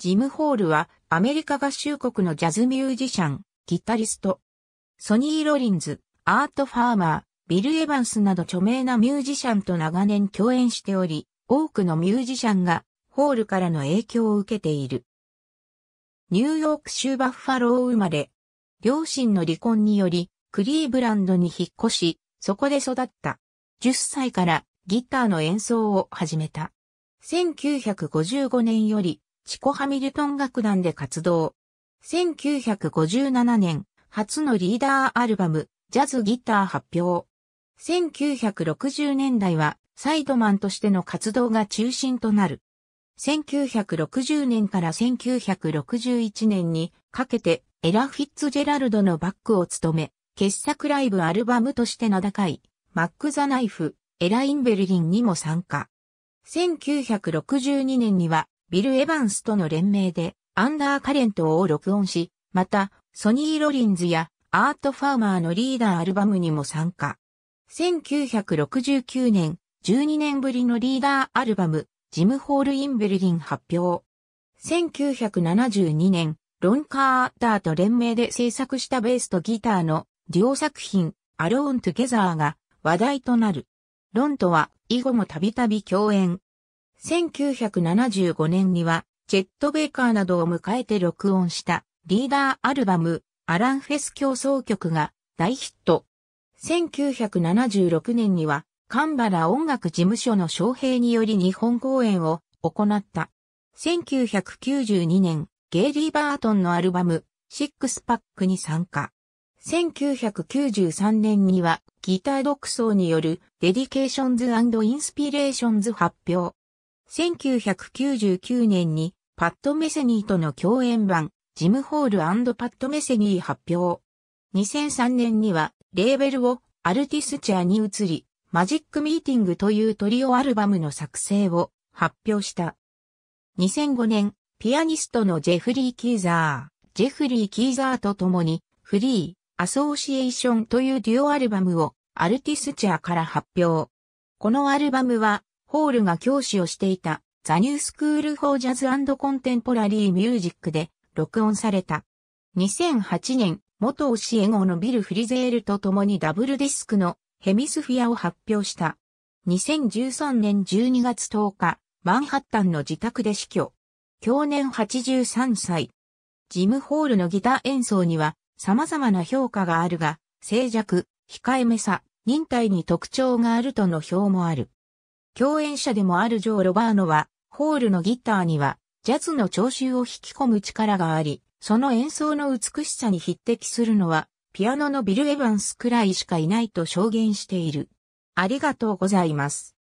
ジム・ホールはアメリカ合衆国のジャズミュージシャン、ギタリスト。ソニー・ロリンズ、アート・ファーマー、ビル・エヴァンスなど著名なミュージシャンと長年共演しており、多くのミュージシャンがホールからの影響を受けている。ニューヨーク州バッファロー生まれ。両親の離婚により、クリーブランドに引っ越し、そこで育った。10歳からギターの演奏を始めた。1955年よりチコハミルトン楽団で活動。1957年、初のリーダーアルバム、ジャズギター発表。1960年代は、サイドマンとしての活動が中心となる。1960年から1961年にかけて、エラ・フィッツジェラルドのバックを務め、傑作ライブアルバムとして名高い、マック・ザ・ナイフ、エラ・インベルリンにも参加。1962年には、ビル・エヴァンスとの連名で、アンダーカレントを録音し、また、ソニー・ロリンズやアート・ファーマーのリーダーアルバムにも参加。1969年、12年ぶりのリーダーアルバム、ジム・ホール・イン・ベルリン発表。1972年、ロン・カーターと連名で制作したベースとギターのデュオ作品、アローン・トゥ・ゲザーが話題となる。ロンとは以後もたびたび共演。1975年には、ジェット・ベイカーなどを迎えて録音したリーダーアルバム、アランフェス競争曲が大ヒット。1976年には、カンバラ音楽事務所の招聘により日本公演を行った。1992年、ゲイリー・バートンのアルバム、シックスパックに参加。1993年にはギター独奏によるデディケーションズインスピレーションズ発表。1999年にパッド・メセニーとの共演版、ジム・ホールパッド・メセニー発表。2003年には、レーベルをアルティスチャーに移り、マジック・ミーティングというトリオアルバムの作成を発表した。2005年、ピアニストのジェフリー・キーザー、ジェフリー・キーザーと共に、フリー、アソーシエーションというデュオアルバムをアルティスチャーから発表。このアルバムはホールが教師をしていた、ザニュースクールフォージャズコンテンポラリーミュージックで録音された。2008年、元教え子のビル・フリゼールと共にダブルディスクのヘミスフィアを発表した。2013年12月10日、マンハッタンの自宅で死去。去年83歳。ジム・ホールのギター演奏には様々な評価があるが、静寂、控えめさ、忍耐に特徴があるとの表もある。共演者でもあるジョー・ロバーノは、ホールのギターには、ジャズの聴衆を引き込む力があり、その演奏の美しさに匹敵するのは、ピアノのビル・エヴァンスくらいしかいないと証言している。ありがとうございます。